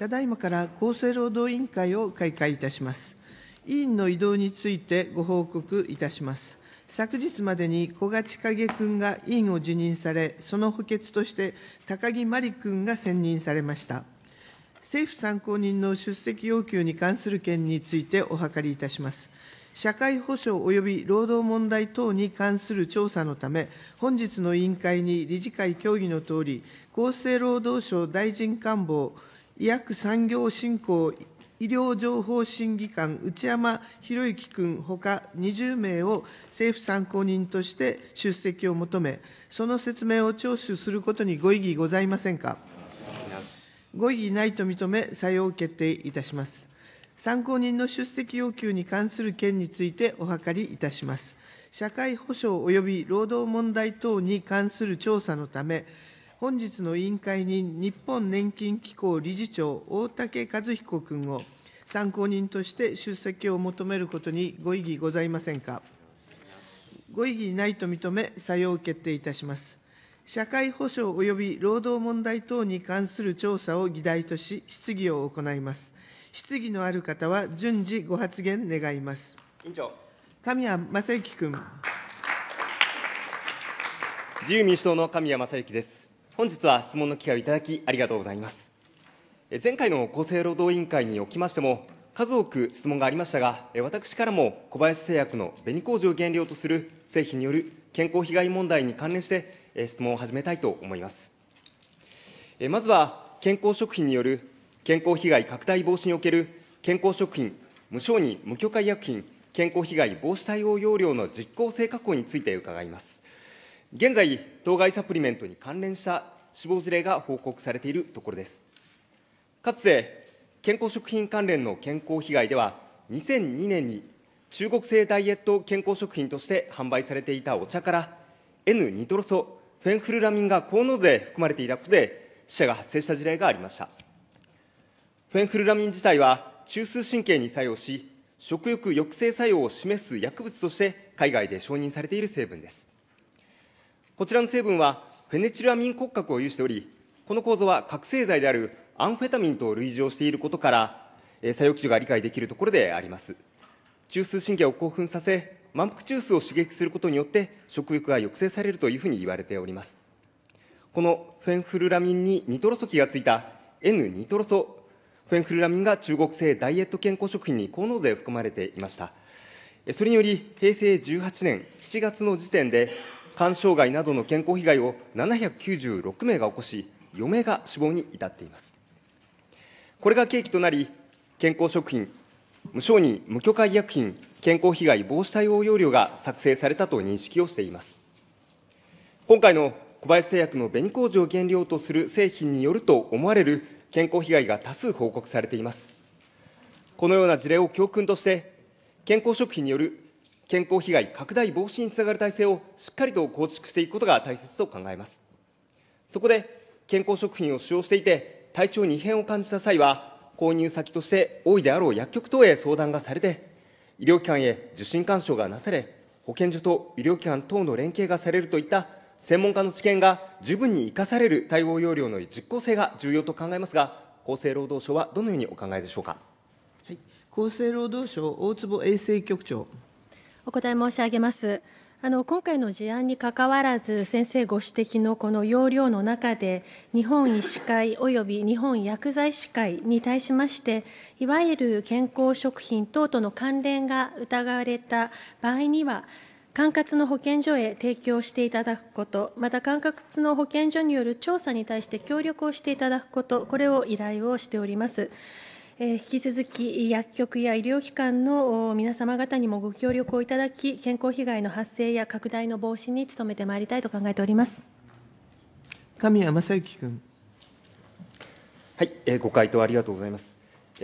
ただいまから厚生労働委員会を開会いたします。委員の移動についてご報告いたします。昨日までに古賀千景君が委員を辞任され、その補欠として高木真理君が選任されました。政府参考人の出席要求に関する件についてお諮りいたします。社会保障及び労働問題等に関する調査のため、本日の委員会に理事会協議のとおり、厚生労働省大臣官房医薬産業振興医療情報審議官、内山博之君ほか20名を政府参考人として出席を求め、その説明を聴取することにご異議ございませんか。ご異議ないと認め、採用を決定いたします。参考人の出席要求に関する件についてお諮りいたします。社会保障及び労働問題等に関する調査のため、本日の委員会に日本年金機構理事長、大竹和彦君を参考人として出席を求めることにご異議ございませんか。ご異議ないと認め、採用を決定いたします。社会保障及び労働問題等に関する調査を議題とし、質疑を行います。質疑のある方は順次ご発言願います。委員長神谷正幸君。自由民主党の神谷正幸です。本日は質問の機会をいただきありがとうございます前回の厚生労働委員会におきましても数多く質問がありましたが私からも小林製薬の紅麹を原料とする製品による健康被害問題に関連して質問を始めたいと思いますまずは健康食品による健康被害拡大防止における健康食品無償に無許可医薬品健康被害防止対応要領の実効性確保について伺います現在、当該サプリメントに関連した死亡事例が報告されているところです。かつて、健康食品関連の健康被害では、2002年に中国製ダイエット健康食品として販売されていたお茶から、N ニトロソ、フェンフルラミンが高濃度で含まれていたことで、死者が発生した事例がありました。フェンフルラミン自体は、中枢神経に作用し、食欲抑制作用を示す薬物として海外で承認されている成分です。こちらの成分はフェネチルアミン骨格を有しており、この構造は覚醒剤であるアンフェタミンと類似をしていることから、作用基準が理解できるところであります。中枢神経を興奮させ、満腹中枢を刺激することによって、食欲が抑制されるというふうに言われております。このフェンフルラミンにニトロ素基がついた N ニトロ素フェンフルラミンが中国製ダイエット健康食品に高濃度で含まれていました。それにより、平成18年7月の時点で、肝障害などの健康被害を796名が起こし、嫁が死亡に至っています。これが契機となり、健康食品、無承認無許可医薬品健康被害防止対応要領が作成されたと認識をしています。今回の小林製薬の紅麹を原料とする製品によると思われる健康被害が多数報告されています。このような事例を教訓として、健康食品による健康被害拡大防止につながる体制をしっかりと構築していくことが大切と考えます。そこで、健康食品を使用していて、体調に異変を感じた際は、購入先として多いであろう薬局等へ相談がされて、医療機関へ受診勧奨がなされ、保健所と医療機関等の連携がされるといった専門家の知見が十分に生かされる対応要領の実効性が重要と考えますが、厚生労働省はどのようにお考えでしょうか。はい、厚生労働省大坪衛生局長。お答え申し上げます。あの今回の事案にかかわらず、先生ご指摘のこの要領の中で、日本医師会および日本薬剤師会に対しまして、いわゆる健康食品等との関連が疑われた場合には、管轄の保健所へ提供していただくこと、また管轄の保健所による調査に対して協力をしていただくこと、これを依頼をしております。引き続き薬局や医療機関の皆様方にもご協力をいただき、健康被害の発生や拡大の防止に努めてまいりたいと考えております神谷正幸君。はい、ご回答ありがとうございます。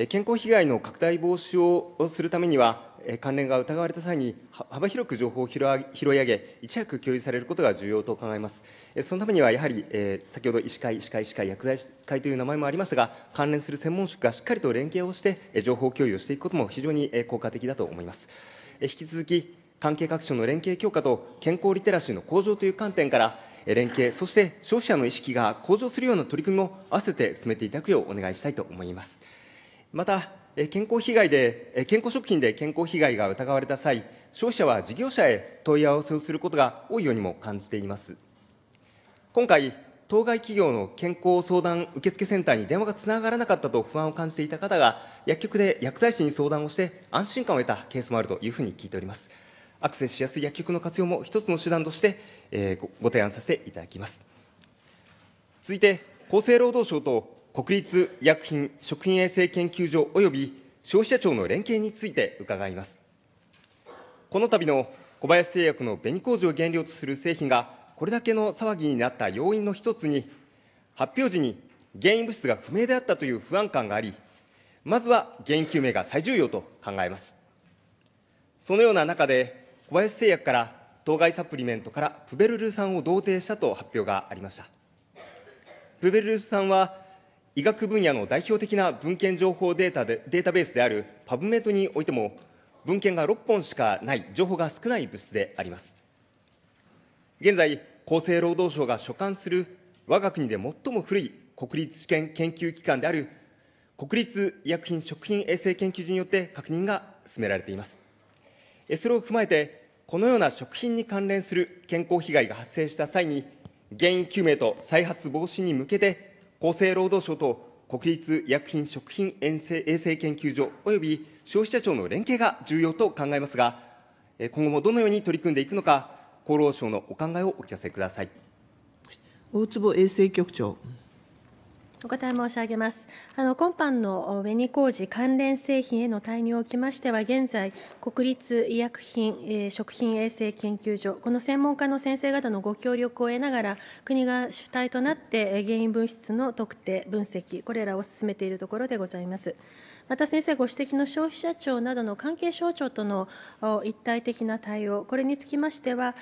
健康被害の拡大防止をするためには、関連が疑われた際に幅広く情報を拾い上げ、いち早く共有されることが重要と考えます。そのためには、やはり先ほど医師会、医師会、医師会、薬剤師会という名前もありましたが、関連する専門職がしっかりと連携をして、情報共有をしていくことも非常に効果的だと思います。引き続き、関係各所の連携強化と健康リテラシーの向上という観点から、連携、そして消費者の意識が向上するような取り組みも合わせて進めていただくようお願いしたいと思います。また健康被害で、健康食品で健康被害が疑われた際、消費者は事業者へ問い合わせをすることが多いようにも感じています。今回、当該企業の健康相談受付センターに電話がつながらなかったと不安を感じていた方が、薬局で薬剤師に相談をして安心感を得たケースもあるというふうに聞いております。アクセスしやすい薬局の活用も一つの手段として、えー、ご提案させていただきます。続いて、厚生労働省と国立医薬品食品衛生研究所及び消費者庁の連携について伺います。この度の小林製薬の紅麹を原料とする製品がこれだけの騒ぎになった要因の一つに、発表時に原因物質が不明であったという不安感があり、まずは原因究明が最重要と考えます。そのような中で、小林製薬から当該サプリメントからプベルル酸を同定したと発表がありました。プベルル酸は医学分野の代表的な文献情報データでデータベースであるパブメトにおいても、文献が6本しかない、情報が少ない物質であります。現在、厚生労働省が所管する我が国で最も古い国立試験研究機関である国立医薬品食品衛生研究所によって確認が進められています。それを踏まえて、このような食品に関連する健康被害が発生した際に、原因究明と再発防止に向けて、厚生労働省と国立医薬品食品衛生研究所および消費者庁の連携が重要と考えますが、今後もどのように取り組んでいくのか、厚労省のお考えをお聞かせください。大坪衛生局長。お答え申し上げます。あの今般の紅麹関連製品への対応におきましては、現在、国立医薬品、えー、食品衛生研究所、この専門家の先生方のご協力を得ながら、国が主体となって原因物質の特定、分析、これらを進めているところでございます。また先生ご指摘の消費者庁などの関係省庁との一体的な対応、これにつきましては、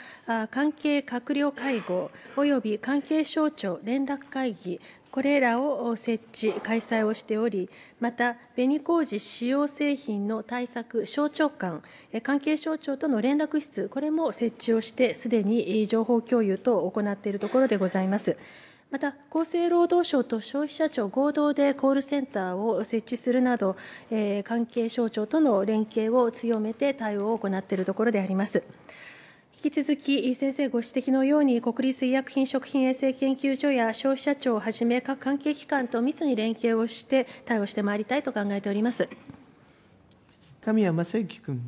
関係閣僚会合および関係省庁連絡会議、これらを設置、開催をしており、また、紅麹使用製品の対策、省庁間、関係省庁との連絡室、これも設置をして、すでに情報共有等を行っているところでございます。また、厚生労働省と消費者庁合同でコールセンターを設置するなど、え関係省庁との連携を強めて対応を行っているところであります。引き続き、先生ご指摘のように、国立医薬品食品衛生研究所や消費者庁をはじめ、各関係機関と密に連携をして、対応してまいりたいと考えております神谷正幸君。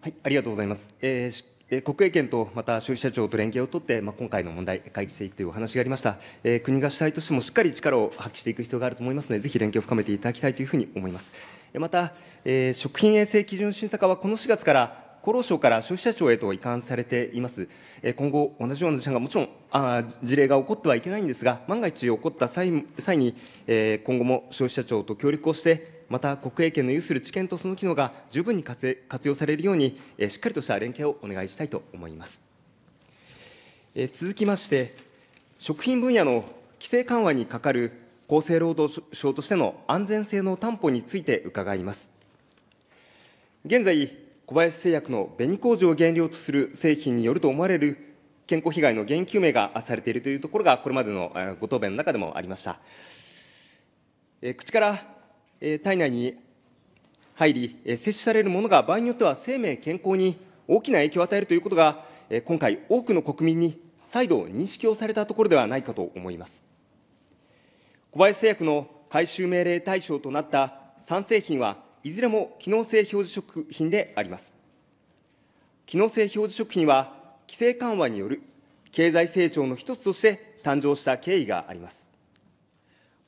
はい、ありがとうございます。えー国営圏とまた消費者庁と連携を取って、まあ、今回の問題、解決していくというお話がありました、えー、国が主体としてもしっかり力を発揮していく必要があると思いますので、ぜひ連携を深めていただきたいというふうに思います。また、えー、食品衛生基準審査課はこの4月から厚労省から消費者庁へと移管されています。今後、同じような事案がもちろんあ事例が起こってはいけないんですが、万が一起こった際際に、え今後も消費者庁と協力をして、また国営権の有する知見とその機能が十分に活用されるように、えしっかりとした連携をお願いしたいと思います。え続きまして、食品分野の規制緩和にかかる厚生労働省としての安全性の担保について伺います。現在、小林製薬の紅麹を原料とする製品によると思われる健康被害の原因究明がされているというところが、これまでのご答弁の中でもありました。口から体内に入り、摂取されるものが場合によっては生命健康に大きな影響を与えるということが、今回、多くの国民に再度認識をされたところではないかと思います。小林製薬の回収命令対象となった3製品は、いずれも機能性表示食品であります。機能性表示食品は、規制緩和による経済成長の一つとして誕生した経緯があります。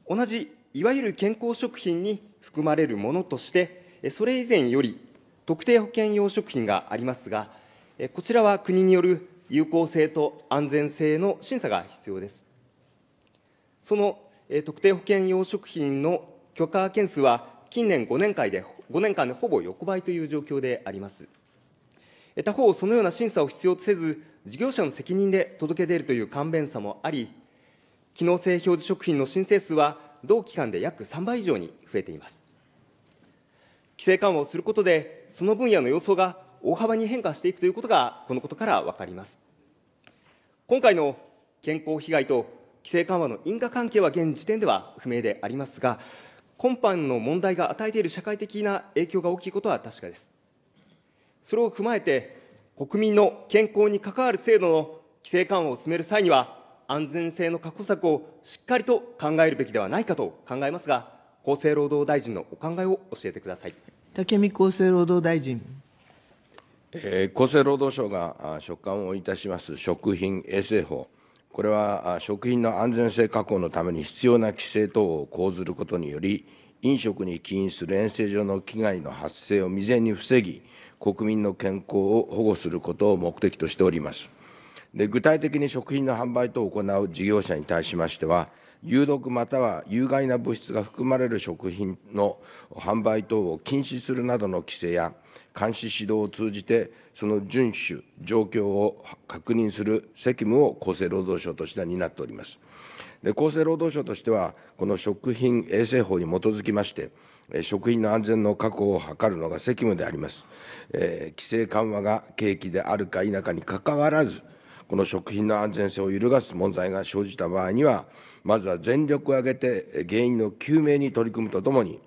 同じいわゆる健康食品に含まれるものとして、それ以前より特定保険用食品がありますが、こちらは国による有効性と安全性の審査が必要です。その特定保険用食品の許可件数は近年5年間で ,5 年間でほぼ横ばいという状況であります。他方、そのような審査を必要とせず、事業者の責任で届け出るという勘弁さもあり、機能性表示食品の申請数は同期間で約3倍以上に増えています。規制緩和をすることで、その分野の様相が大幅に変化していくということが、このことから分かります。今回の健康被害と規制緩和の因果関係は現時点では不明でありますが、今般の問題が与えている社会的な影響が大きいことは確かです。それを踏まえて、国民の健康に関わる制度の規制緩和を進める際には、安全性の確保策をしっかりと考えるべきではないかと考えますが、厚生労働大臣のお考えを教えてください。武見厚生労働大臣。えー、厚生労働省が所管をいたします食品衛生法、これは食品の安全性確保のために必要な規制等を講ずることにより、飲食に起因する遠征上の危害の発生を未然に防ぎ、国民の健康を保護することを目的としております。で具体的に食品の販売等を行う事業者に対しましては、有毒または有害な物質が含まれる食品の販売等を禁止するなどの規制や、監視指導を通じて、その遵守、状況を確認する責務を厚生労働省としては担っております。で厚生労働省としては、この食品衛生法に基づきまして、食品の安全の確保を図るのが責務であります。えー、規制緩和が契機であるか否かにかかわらず、この食品の安全性を揺るがす問題が生じた場合には、まずは全力を挙げて原因の究明に取り組むとともに、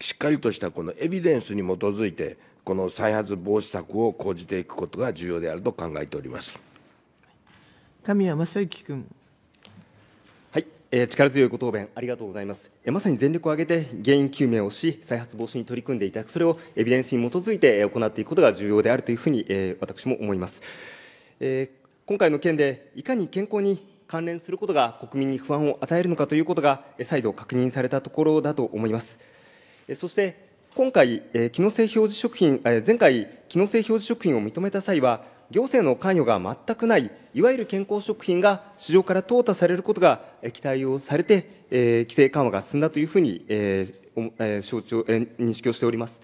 しっかりとしたこのエビデンスに基づいて、この再発防止策を講じていくことが重要であると考えております。神谷正幸君。はい、えー、力強いご答弁ありがとうございます、えー、まさに全力を挙げて原因究明をし再発防止に取り組んでいただくそれをエビデンスに基づいて行っていくことが重要であるというふうに、えー、私も思います、えー、今回の件でいかに健康に関連することが国民に不安を与えるのかということが再度確認されたところだと思います。そして今回、機能性表示食品、前回、機能性表示食品を認めた際は、行政の関与が全くない、いわゆる健康食品が市場から淘汰されることが期待をされて、規制緩和が進んだというふうに承知を認識をしております。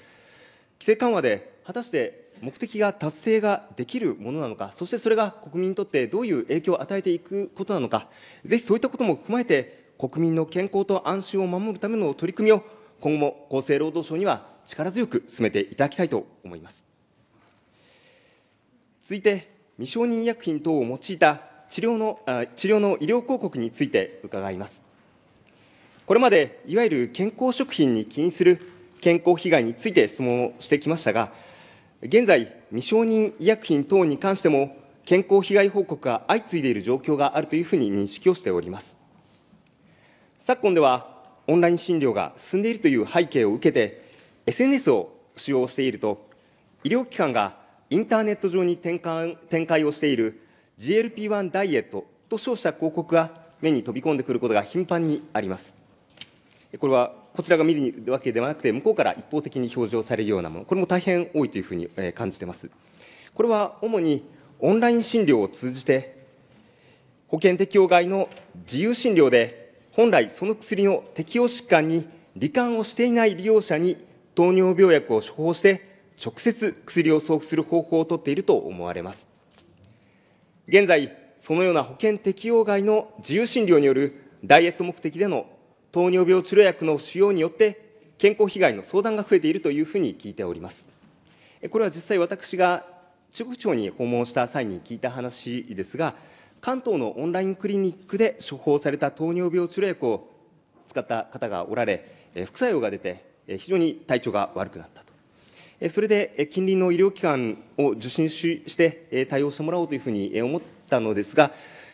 規制緩和で果たして目的が達成ができるものなのか、そしてそれが国民にとってどういう影響を与えていくことなのか、ぜひそういったことも踏まえて、国民の健康と安心を守るための取り組みを、今後も厚生労働省には力強く進めていただきたいと思います。続いて、未承認医薬品等を用いた治療の治療の医療広告について伺います。これまでいわゆる健康食品に起因する健康被害について質問をしてきましたが、現在、未承認医薬品等に関しても、健康被害報告が相次いでいる状況があるというふうに認識をしております。昨今では、オンライン診療が進んでいるという背景を受けて、SNS を使用していると、医療機関がインターネット上に展開展開をしている GLP-1 ダイエットと称した広告が目に飛び込んでくることが頻繁にあります。これはこちらが見るわけではなくて、向こうから一方的に表示されるようなもの、これも大変多いというふうに感じています。これは主にオンライン診療を通じて、保険適用外の自由診療で、本来その薬の適用疾患に罹患をしていない利用者に糖尿病薬を処方して、直接薬を送付する方法をとっていると思われます。現在、そのような保険適用外の自由診療によるダイエット目的での糖尿病治療薬の使用によって、健康被害の相談が増えているというふうに聞いております。これは実際、私が中国庁に訪問した際に聞いた話ですが、関東のオンラインクリニックで処方された糖尿病治療薬を使った方がおられ、副作用が出て、非常に体調が悪くなったと、それで近隣の医療機関を受診して対応してもらおうというふうに思ったのですが、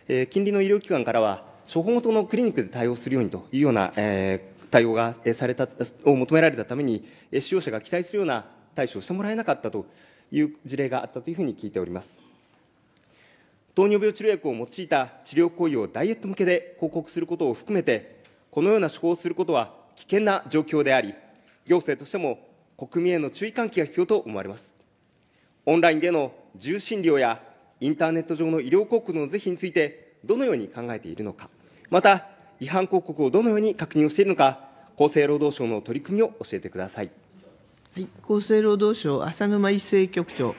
近隣の医療機関からは、処方元のクリニックで対応するようにというような、えー、対応がされたを求められたために、使用者が期待するような対処をしてもらえなかったという事例があったというふうに聞いております。糖尿病治療薬を用いた治療行為をダイエット向けで広告することを含めて、このような処方をすることは危険な状況であり、行政としても国民への注意喚起が必要と思われます。オンラインでの重診療やインターネット上の医療広告の是非について、どのように考えているのか。また、違反広告をどのように確認をしているのか、厚生労働省の取り組みを教えてください。はい、厚生労働省、浅沼一成局長。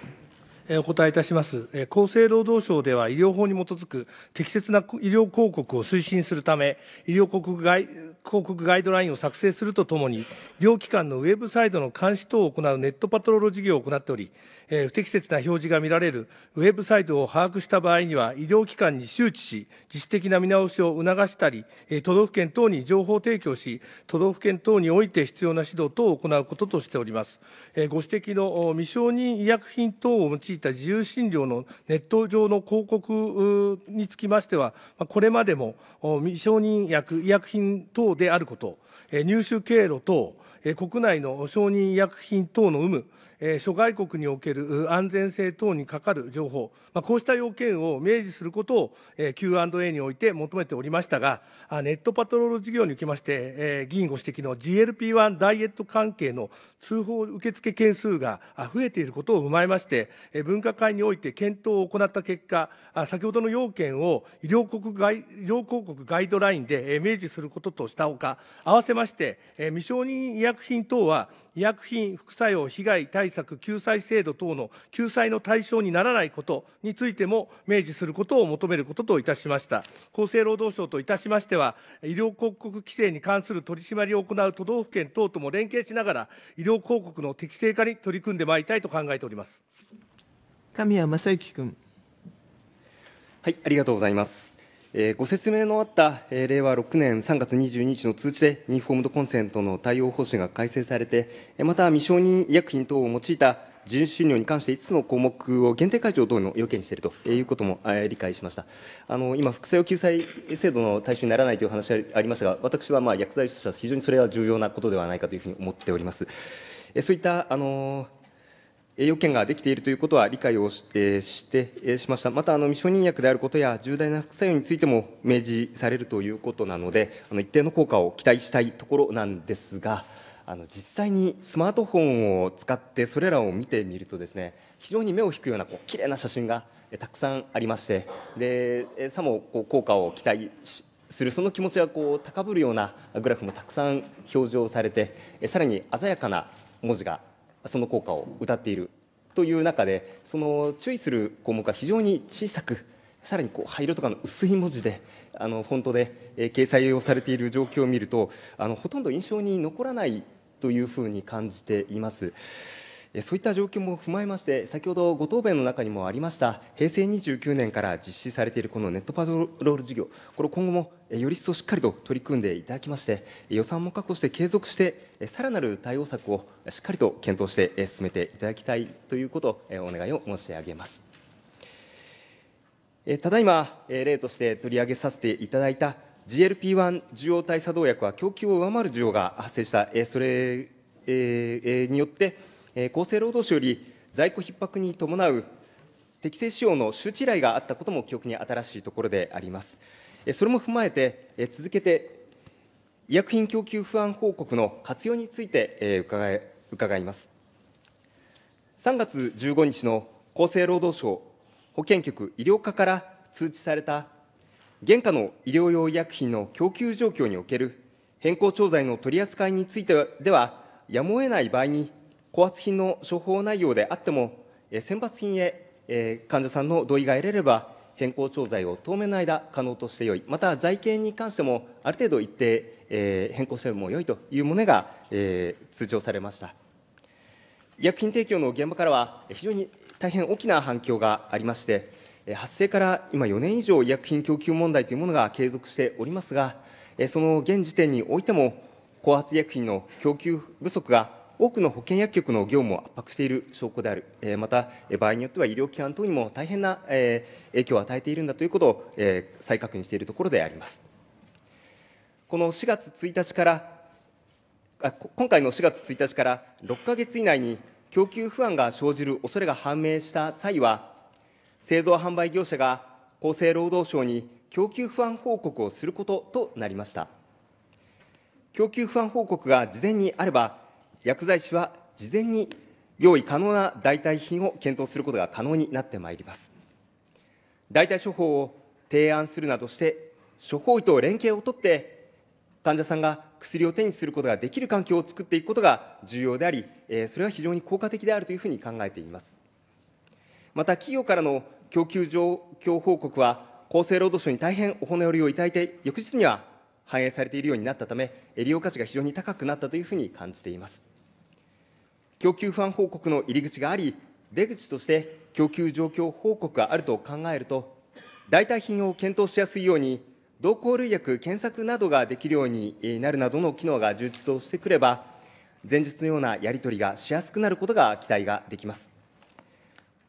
お答えいたします。厚生労働省では医療法に基づく適切な医療広告を推進するため、医療広告ガイ広告ガイドラインを作成するとともに、医療機関のウェブサイトの監視等を行うネットパトロール事業を行っており、不適切な表示が見られるウェブサイトを把握した場合には、医療機関に周知し、自主的な見直しを促したり、都道府県等に情報提供し、都道府県等において必要な指導等を行うこととしております。ご指摘の未承認医薬品等を用いいた自由診療のネット上の広告につきましては、これまでも未承認薬、医薬品等であること、入手経路等、国内の承認医薬品等の有無、え諸外国における安全性等にかかる情報、まあ、こうした要件を明示することを、え Q&A において求めておりましたが、ネットパトロール事業におきまして、え議員ご指摘の GLP-1 ダイエット関係の通報受付件数が増えていることを踏まえまして、え分科会において検討を行った結果、先ほどの要件を医療医療広告ガイドラインで明示することとしたほか、合わせまして、未承認医薬品等は医薬品副作用被害対策救済制度等の救済の対象にならないことについても明示することを求めることといたしました。厚生労働省といたしましては、医療広告規制に関する取り締まりを行う都道府県等とも連携しながら、医療広告の適正化に取り組んでまいりたいと考えております。神谷正幸君。はい、ありがとうございます。えご説明のあった、え令和6年3月22日の通知で、インフォームドコンセントの対応方針が改正されて、また未承認医薬品等を用いた自由診療に関して5つの項目を限定解除等の要件にしているということも理解しました。あの今、副作用救済制度の対象にならないという話がありましたが、私はまあ薬剤師としては非常にそれは重要なことではないかというふうに思っております。そういったあの要件ができているということは理解をし,、えー、してえしました、またあの未承認薬であることや重大な副作用についても明示されるということなので、あの一定の効果を期待したいところなんですが、あの実際にスマートフォンを使ってそれらを見てみるとですね非常に目を引くようなこう綺麗な写真がたくさんありましてでさもこう効果を期待するその気持ちがこう高ぶるようなグラフもたくさん表示をされてさらに鮮やかな文字がその効果を謳っているという中でその注意する項目が非常に小さくさらにこう灰色とかの薄い文字であのフォントで、え掲載をされている状況を見るとあのほとんど印象に残らないというふうに感じています。そういった状況も踏まえまして、先ほどご答弁の中にもありました、平成29年から実施されているこのネットパトロール事業、これ、今後もより一層しっかりと取り組んでいただきまして、予算も確保して継続して、さらなる対応策をしっかりと検討して進めていただきたいということをお願いを申し上げます。ただいま、例として取り上げさせていただいた GLP-1 需要対作動薬は供給を上回る需要が発生した、それによって、厚生労働省より在庫逼迫に伴う適正使用の周知依頼があったことも記憶に新しいところであります。それも踏まえて、続けて医薬品供給不安報告の活用について伺い伺います。3月15日の厚生労働省保健局医療課から通知された現下の医療用医薬品の供給状況における変更調剤の取り扱いについてでは、やむを得ない場合に高圧品の処方内容であっても、選抜品へ患者さんの同意が得れれば、変更調剤を当面の間可能としてよい、また財形に関しても、ある程度一定、え変更してもよいというのが、え通常されました。医薬品提供の現場からは、非常に大変大きな反響がありまして、発生から今4年以上、医薬品供給問題というものが継続しておりますが、その現時点においても、高圧医薬品の供給不足が多くの保健薬局の業務を圧迫している証拠である、えー、また、場合によっては医療機関等にも大変な、えー、影響を与えているんだということを、えー、再確認しているところであります。この4月1日からあ、今回の4月1日から6か月以内に供給不安が生じる恐れが判明した際は、製造販売業者が厚生労働省に供給不安報告をすることとなりました。供給不安報告が事前にあれば、薬剤師は事前に用意可能な代替品を検討することが可能になってまいります。代替処方を提案するなどして、処方医と連携を取って、患者さんが薬を手にすることができる環境を作っていくことが重要であり、それは非常に効果的であるというふうに考えています。また、企業からの供給状況報告は、厚生労働省に大変お骨折りをいただいて、翌日には反映されているようになったため、利用価値が非常に高くなったというふうに感じています。供給不安報告の入り口があり、出口として供給状況報告があると考えると、代替品を検討しやすいように、同行類薬検索などができるようになるなどの機能が充実をしてくれば、前日のようなやり取りがしやすくなることが期待ができます。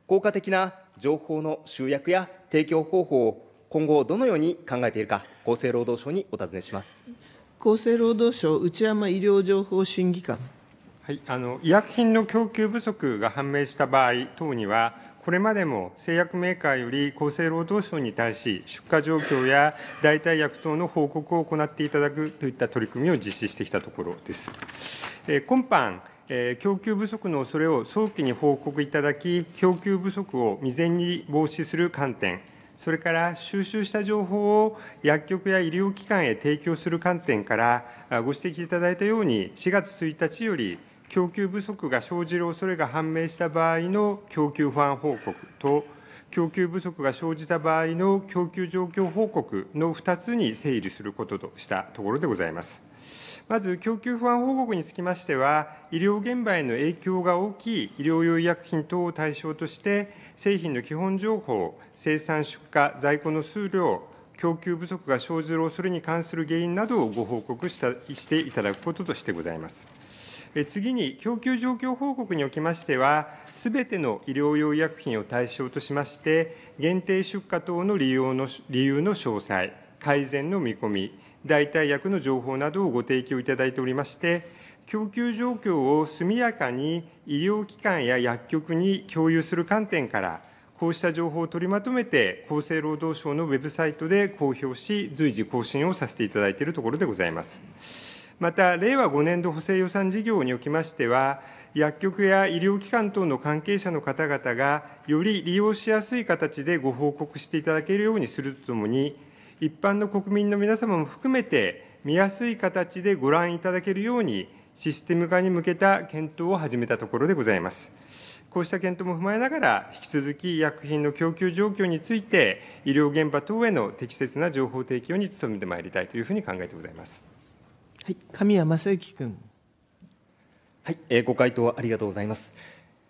効果的な情報の集約や提供方法を今後どのように考えているか、厚生労働省にお尋ねします。厚生労働省内山医療情報審議官。はい、あの医薬品の供給不足が判明した場合等には、これまでも製薬メーカーより厚生労働省に対し、出荷状況や代替薬等の報告を行っていただくといった取り組みを実施してきたところです。えー、今般えー、供給不足の恐れを早期に報告いただき、供給不足を未然に防止する観点、それから収集した情報を薬局や医療機関へ提供する観点から、ご指摘いただいたように、4月1日より供給不足が生じる恐れが判明した場合の供給不安報告と、供給不足が生じた場合の供給状況報告の2つに整理することとしたところでございます。まず、供給不安報告につきましては、医療現場への影響が大きい医療用医薬品等を対象として、製品の基本情報、生産出荷、在庫の数量、供給不足が生じる恐れに関する原因などをご報告したしていただくこととしてございます。次に、供給状況報告におきましては、すべての医療用医薬品を対象としまして、限定出荷等の利用の理由の詳細、改善の見込み、代替薬の情報などをご提供いただいておりまして、供給状況を速やかに医療機関や薬局に共有する観点から、こうした情報を取りまとめて、厚生労働省のウェブサイトで公表し、随時更新をさせていただいているところでございます。また、令和5年度補正予算事業におきましては、薬局や医療機関等の関係者の方々が、より利用しやすい形でご報告していただけるようにするとともに、一般の国民の皆様も含めて、見やすい形でご覧いただけるように、システム化に向けた検討を始めたところでございます。こうした検討も踏まえながら、引き続き医薬品の供給状況について、医療現場等への適切な情報提供に努めてまいりたいというふうに考えてございます。はい、神谷正幸君。はい、えー、ご回答ありがとうございます。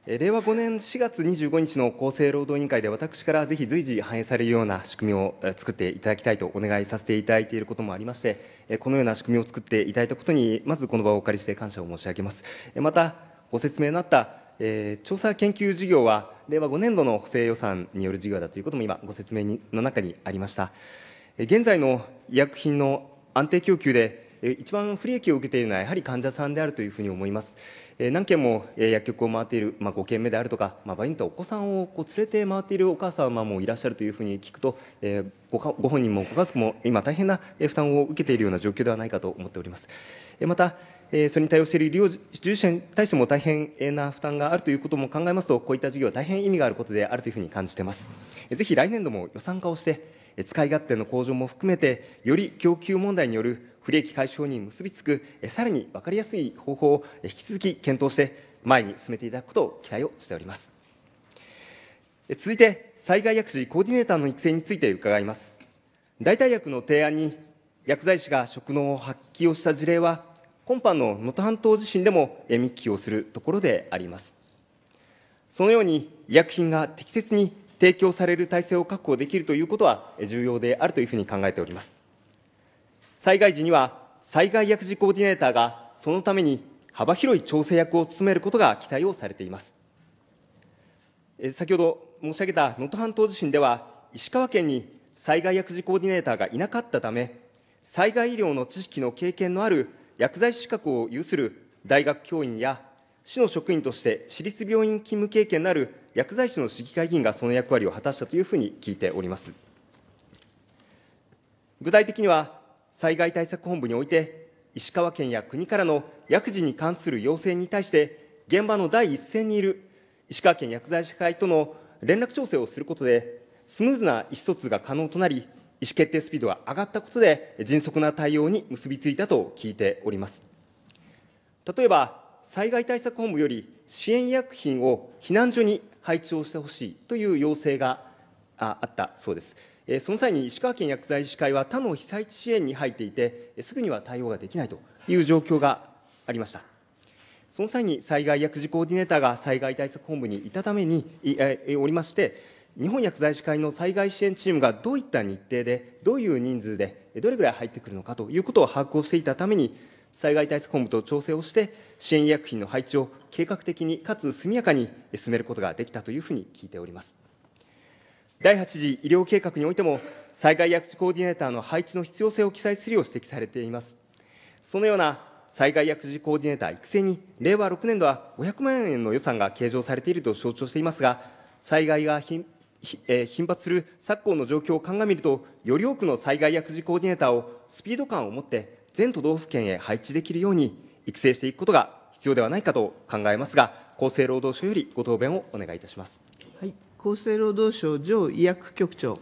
令和5年4月25日の厚生労働委員会で私からぜひ随時反映されるような仕組みを作っていただきたいとお願いさせていただいていることもありましてこのような仕組みを作っていただいたことにまずこの場をお借りして感謝を申し上げますまたご説明のあった調査研究事業は令和5年度の補正予算による事業だということも今ご説明の中にありました現在の医薬品の安定供給で一番不利益を受けているのはやはり患者さんであるというふうに思います。何件も薬局を回っている、まあ、5件目であるとか、まあ、場合によってはお子さんをこう連れて回っているお母さ様もいらっしゃるというふうに聞くと、えー、ごかご本人もご家族も今、大変な負担を受けているような状況ではないかと思っております。またそれに対応している医療従事者に対しても大変な負担があるということも考えますと、こういった事業は大変意味があることであるというふうに感じています。ぜひ来年度も予算化をして使い勝手の向上も含めて、より供給問題による不利益解消に結びつく、さらに分かりやすい方法を引き続き検討して、前に進めていただくことを期待をしております。続いて、災害薬師コーディネーターの育成について伺います。代替薬の提案に薬剤師が職能を発揮をした事例は、今般の能登半島地震でも見聞きをするところであります。そのように医薬品が適切に提供される体制を確保できるということは重要であるというふうに考えております。災害時には、災害薬事コーディネーターがそのために幅広い調整役を務めることが期待をされています。先ほど申し上げた能登半島地震では、石川県に災害薬事コーディネーターがいなかったため、災害医療の知識の経験のある薬剤師資格を有する大学教員や市の職員として私立病院勤務経験のある薬剤師の市議会議員がその役割を果たしたというふうに聞いております。具体的には、災害対策本部において、石川県や国からの薬事に関する要請に対して、現場の第一線にいる石川県薬剤師会との連絡調整をすることで、スムーズな意思疎通が可能となり、意思決定スピードが上がったことで、迅速な対応に結びついたと聞いております。例えば、災害対策本部より支援医薬品を避難所に配置をしてほしいという要請があったそうです。その際に石川県薬剤師会は他の被災地支援に入っていて、すぐには対応ができないという状況がありました。その際に災害薬事コーディネーターが災害対策本部にいたためにおりまして、日本薬剤師会の災害支援チームがどういった日程で、どういう人数で、どれぐらい入ってくるのかということを把握をしていたために、災害対策本部と調整をして、支援医薬品の配置を計画的にかつ速やかに進めることができたというふうに聞いております。第8次医療計画においても、災害薬事コーディネーターの配置の必要性を記載するよう指摘されています。そのような災害薬事コーディネーター育成に、令和6年度は500万円の予算が計上されていると象徴していますが、災害が頻発する昨今の状況を鑑みると、より多くの災害薬事コーディネーターをスピード感を持って全都道府県へ配置できるように育成していくことが必要ではないかと考えますが、厚生労働省よりご答弁をお願いいたします。はい、厚生労働省上医薬局長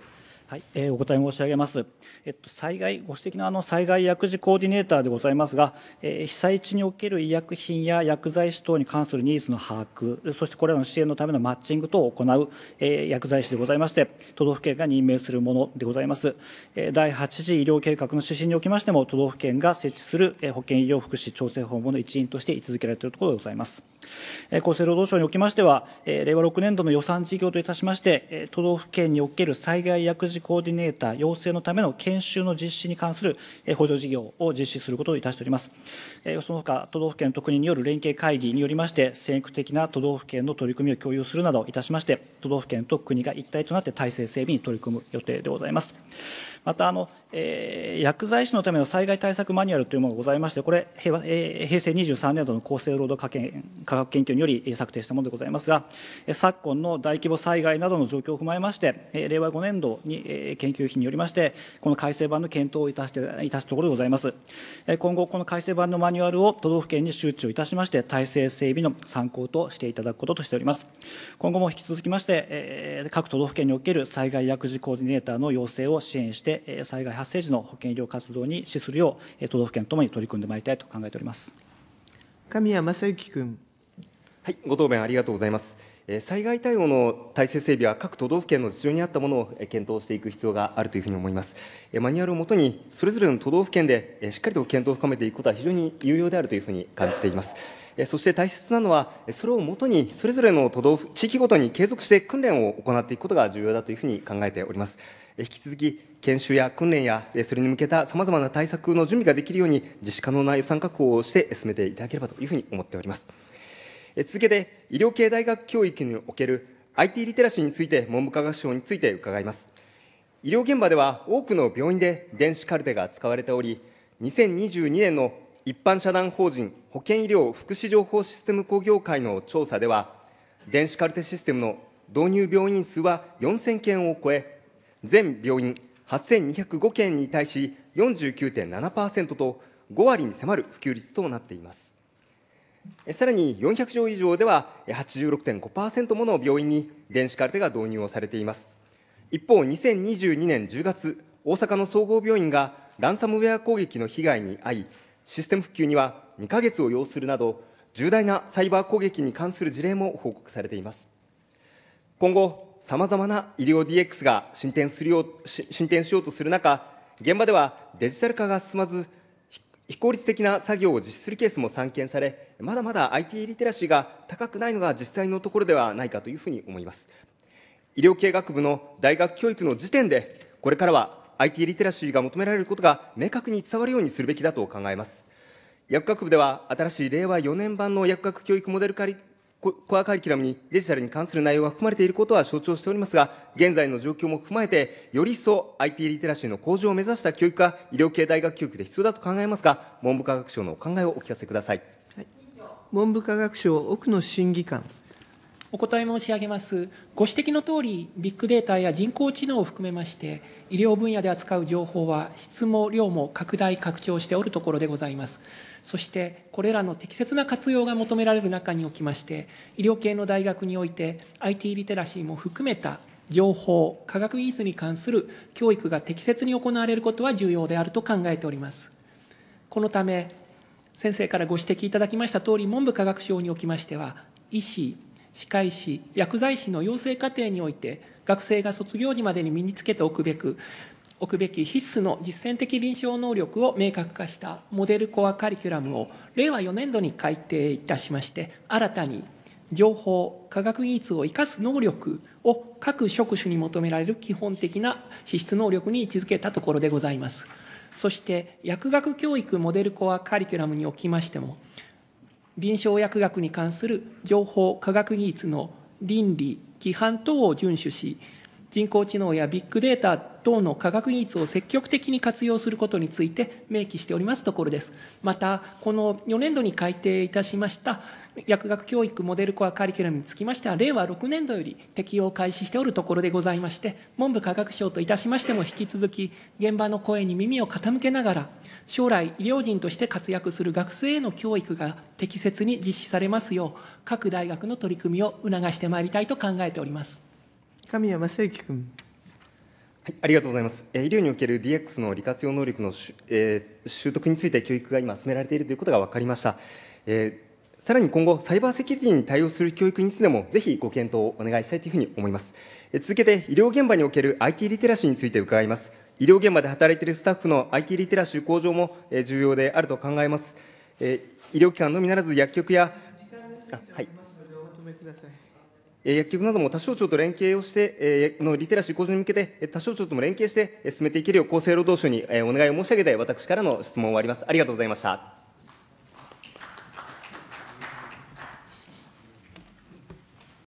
はい、えー、お答え申し上げます。えっと、災害、ご指摘のあの災害薬事コーディネーターでございますが、えー、被災地における医薬品や薬剤師等に関するニーズの把握、そしてこれらの支援のためのマッチング等を行う、えー、薬剤師でございまして、都道府県が任命するものでございます。えー、第8次医療計画の指針におきましても、都道府県が設置する、えー、保健医療福祉調整法務の一員として位置づけられているところでございます。厚生労働省におきましては、令和6年度の予算事業といたしまして、都道府県における災害薬事コーディネーター養成のための研修の実施に関する補助事業を実施することといたしております。その他、都道府県と国による連携会議によりまして、先駆的な都道府県の取り組みを共有するなどいたしまして、都道府県と国が一体となって体制整備に取り組む予定でございます。またあのえー、薬剤師のための災害対策マニュアルというものがございまして、これ、平,、えー、平成23年度の厚生労働科科学研究により策定したものでございますが、昨今の大規模災害などの状況を踏まえまして、令和5年度に、えー、研究費によりまして、この改正版の検討をいたしていたすところでございます。今後、この改正版のマニュアルを都道府県に周知をいたしまして、体制整備の参考としていただくこととしております。今後も引き続きまして、えー、各都道府県における災害薬事コーディネーターの要請を支援して、災害発発生時の保険医療活動に資するよう、都道府県ともに取り組んでまいりたいと考えております神谷正幸君。はい、ご答弁ありがとうございます。災害対応の体制整備は各都道府県の事情に合ったものを検討していく必要があるというふうに思います。マニュアルをもとに、それぞれの都道府県でしっかりと検討を深めていくことは非常に有用であるというふうに感じています。そして大切なのは、それをもとに、それぞれの都道府、地域ごとに継続して訓練を行っていくことが重要だというふうに考えております。引き続き、研修や訓練やそれに向けたさまざまな対策の準備ができるように実施可能な予算確保をして進めていただければというふうに思っております続けて医療系大学教育における IT リテラシーについて文部科学省について伺います医療現場では多くの病院で電子カルテが使われており2022年の一般社団法人保健医療福祉情報システム工業会の調査では電子カルテシステムの導入病院数は4000件を超え全病院8205件に対し49.7%と5割に迫る普及率となっていますさらに400床以上では86.5%もの病院に電子カルテが導入をされています一方2022年10月大阪の総合病院がランサムウェア攻撃の被害に遭いシステム復旧には2か月を要するなど重大なサイバー攻撃に関する事例も報告されています今後さまざまな医療 DX が進展するよう進展しようとする中、現場ではデジタル化が進まず、非効率的な作業を実施するケースも散見され、まだまだ IT リテラシーが高くないのが実際のところではないかというふうに思います。医療系学部の大学教育の時点で、これからは IT リテラシーが求められることが明確に伝わるようにするべきだと考えます。薬学部では、新しい令和4年版の薬学教育モデルカコアカリキュラムにデジタルに関する内容が含まれていることは承知をしておりますが、現在の状況も踏まえて、より一層 IT リテラシーの向上を目指した教育が医療系大学教育で必要だと考えますが、文部科学省のお考えをお聞かせください。はい、文部科学省奥野審議官。お答え申し上げます。ご指摘のとおり、ビッグデータや人工知能を含めまして、医療分野で扱う情報は質も量も拡大拡張しておるところでございます。そしてこれらの適切な活用が求められる中におきまして医療系の大学において IT リテラシーも含めた情報科学技術に関する教育が適切に行われることは重要であると考えておりますこのため先生からご指摘いただきましたとおり文部科学省におきましては医師歯科医師薬剤師の養成課程において学生が卒業時までに身につけておくべく置くべき必須の実践的臨床能力を明確化したモデルコアカリキュラムを令和4年度に改定いたしまして新たに情報科学技術を生かす能力を各職種に求められる基本的な資質能力に位置づけたところでございますそして薬学教育モデルコアカリキュラムにおきましても臨床薬学に関する情報科学技術の倫理規範等を遵守し人工知能やビッグデータ等の科学技術を積極的に活用することについて明記しておりますところです。また、この4年度に改定いたしました薬学教育モデルコアカリキュラムにつきましては、令和6年度より適用を開始しておるところでございまして、文部科学省といたしましても引き続き、現場の声に耳を傾けながら、将来医療人として活躍する学生への教育が適切に実施されますよう、各大学の取り組みを促してまいりたいと考えております。神谷正幸君。はい、ありがとうございます。えー、医療における DX の利活用能力の、えー、習得について教育が今進められているということが分かりました。えー、さらに今後、サイバーセキュリティに対応する教育についても、ぜひご検討をお願いしたいというふうに思います。えー、続けて、医療現場における IT リテラシーについて伺います。医療現場で働いているスタッフの IT リテラシー向上も、えー、重要であると考えます。えー、医療機関のみならず薬局や、あはい。おまとめください。薬局なども他省庁と連携をして、のリテラシー向上に向けて、他省庁とも連携して進めていけるよう厚生労働省にお願いを申し上げて、私からの質問を終わります。ありがとうございました。